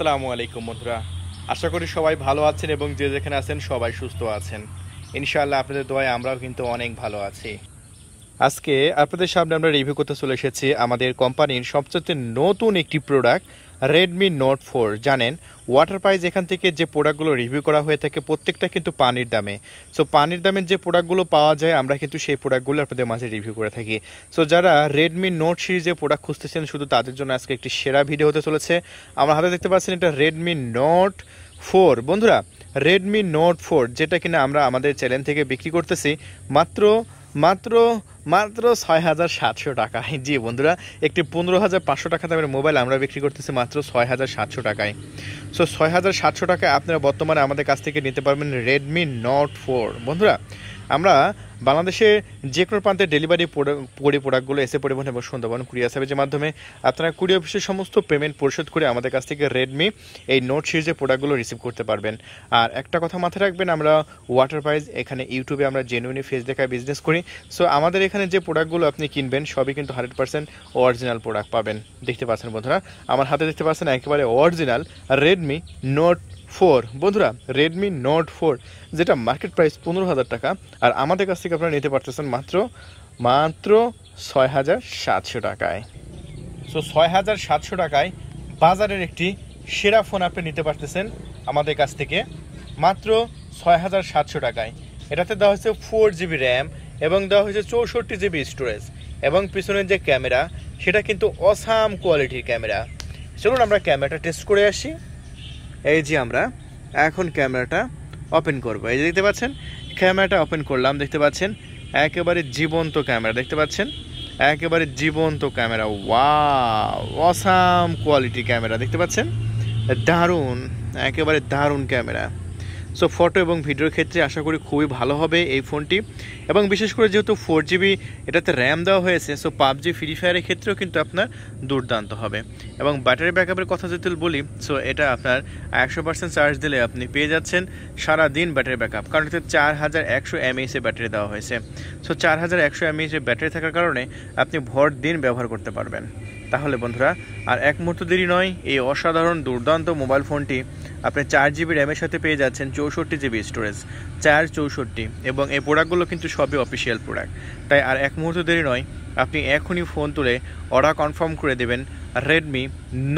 আসসালামু আলাইকুম বন্ধুরা আশা করি সবাই ভালো আছেন এবং যে যেখানে আছেন সবাই সুস্থ আছেন ইনশাআল্লাহ আপনাদের দোয়ায় আমরাও কিন্তু অনেক ভালো আছি আজকে আপনাদের সামনে আমরা রিভিউ করতে চলে এসেছি আমাদের কোম্পানির সবচেয়ে নতুন একটি প্রোডাক্ট রেডমি নোট ফোর জানেন ওয়াটার প্রাইস এখান থেকে যে প্রোডাক্টগুলো রিভিউ করা হয়ে থাকে প্রত্যেকটা কিন্তু পানির দামে সো পানির দামের যে প্রোডাক্টগুলো পাওয়া যায় আমরা কিন্তু সেই প্রোডাক্টগুলো আপনাদের মাঝে রিভিউ করে থাকি সো যারা রেডমি নোট সিরিজের প্রোডাক্ট খুঁজতেছেন শুধু তাদের জন্য আজকে একটি সেরা ভিডিও হতে চলেছে আমার হাতে দেখতে পাচ্ছেন এটা রেডমি নোট ফোর বন্ধুরা রেডমি নোট ফোর যেটা কিনা আমরা আমাদের চ্যানেল থেকে বিক্রি করতেছি মাত্র মাত্র মাত্র ছয় হাজার সাতশো টাকায় জি বন্ধুরা একটি পনেরো হাজার পাঁচশো টাকা দামের মোবাইল আমরা বিক্রি করতেছি মাত্র ছয় হাজার সাতশো টাকায় সো ছয় হাজার সাতশো টাকায় আপনারা বর্তমানে আমাদের কাছ থেকে নিতে পারবেন রেডমি নোট ফোর বন্ধুরা আমরা বাংলাদেশে যে কোনো প্রান্তে ডেলিভারি পরি প্রোডাক্টগুলো এসে পরিবহন এবং সুন্দরবন কুরিয়া সার্ভিসের মাধ্যমে আপনারা কুরিয়া অফিসের সমস্ত পেমেন্ট পরিশোধ করে আমাদের কাছ থেকে রেডমি এই নোট সিরিজের প্রোডাক্টগুলো রিসিভ করতে পারবেন আর একটা কথা মাথায় রাখবেন আমরা ওয়াটার প্রাইজ এখানে ইউটিউবে আমরা জেনুইনি ফেস দেখায় বিজনেস করি সো আমাদের এখানে যে প্রোডাক্টগুলো আপনি কিনবেন সবই কিন্তু হান্ড্রেড পার্সেন্ট অরিজিনাল প্রোডাক্ট পাবেন দেখতে পাচ্ছেন বন্ধুরা আমার হাতে দেখতে পাচ্ছেন একেবারে অরিজিনাল রেডমি নোট ফোর বন্ধুরা রেডমি নোট ফোর যেটা মার্কেট প্রাইস পনেরো হাজার টাকা আর আমাদের কাছ থেকে আপনারা নিতে পারতেছেন মাত্র মাত্র ছয় হাজার সাতশো টাকায় সো ছয় হাজার সাতশো টাকায় বাজারের একটি সেরা ফোন আপনি নিতে পারতেছেন আমাদের কাছ থেকে মাত্র ছয় হাজার সাতশো টাকায় এটাতে দেওয়া হয়েছে ফোর জিবি র্যাম এবং দেওয়া হয়েছে চৌষট্টি জিবি স্টোরেজ এবং পিছনের যে ক্যামেরা সেটা কিন্তু অসাম কোয়ালিটির ক্যামেরা চলুন আমরা ক্যামেরাটা টেস্ট করে আসি এই যে আমরা এখন ক্যামেরাটা ওপেন করব এই যে দেখতে পাচ্ছেন ক্যামেরাটা ওপেন করলাম দেখতে পাচ্ছেন একেবারে জীবন্ত ক্যামেরা দেখতে পাচ্ছেন একেবারে জীবন্ত ক্যামেরা ওয়া অসাম কোয়ালিটি ক্যামেরা দেখতে পাচ্ছেন দারুণ একেবারে দারুণ ক্যামেরা সো ফটো এবং ভিডিওর ক্ষেত্রে আশা করি খুবই ভালো হবে এই ফোনটি এবং বিশেষ করে যেহেতু ফোর জিবি এটাতে র্যাম দেওয়া হয়েছে সো পাবজি ফ্রি ফায়ারের ক্ষেত্রেও কিন্তু আপনার দুর্দান্ত হবে এবং ব্যাটারি ব্যাকআপের কথা যদি বলি সো এটা আপনার একশো পার্সেন্ট চার্জ দিলে আপনি পেয়ে যাচ্ছেন সারা দিন ব্যাটারি ব্যাকআপ কারণ এতে চার হাজার একশো এমএইচের ব্যাটারি দেওয়া হয়েছে সো চার হাজার একশো এমএইচের ব্যাটারি থাকার কারণে আপনি ভর দিন ব্যবহার করতে পারবেন তাহলে বন্ধুরা আর এক মুহূর্ত দেরি নয় এই অসাধারণ দুর্দান্ত মোবাইল ফোনটি আপনি চার জিবি র্যামের সাথে পেয়ে যাচ্ছেন চৌষট্টি জিবি স্টোরেজ চার চৌষট্টি এবং এই প্রোডাক্টগুলো কিন্তু সবই অফিসিয়াল প্রোডাক্ট তাই আর এক মুহূর্ত দেরি নয় আপনি এখনই ফোন তুলে অর্ডার কনফার্ম করে দেবেন রেডমি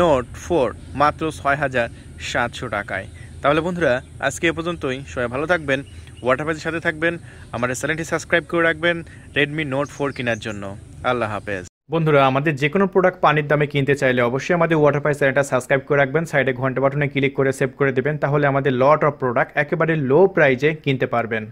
নোট ফোর মাত্র ছয় হাজার সাতশো টাকায় তাহলে বন্ধুরা আজকে এ পর্যন্তই সবাই ভালো থাকবেন ওয়াটারপ্যাচের সাথে থাকবেন আমাদের চ্যানেলটি সাবস্ক্রাইব করে রাখবেন রেডমি নোট ফোর কেনার জন্য আল্লাহ হাফেজ বন্ধুরা আমাদের যে কোনো প্রোডাক্ট পানির দামে কিনতে চাইলে অবশ্যই আমাদের ওয়াটার পাই চ্যানেলটা সাবস্ক্রাইব করে রাখবেন সাইডে ঘন্টা বাটনে ক্লিক করে সেভ করে দেবেন তাহলে আমাদের লট অফ প্রোডাক্ট একেবারে লো প্রাইজে কিনতে পারবেন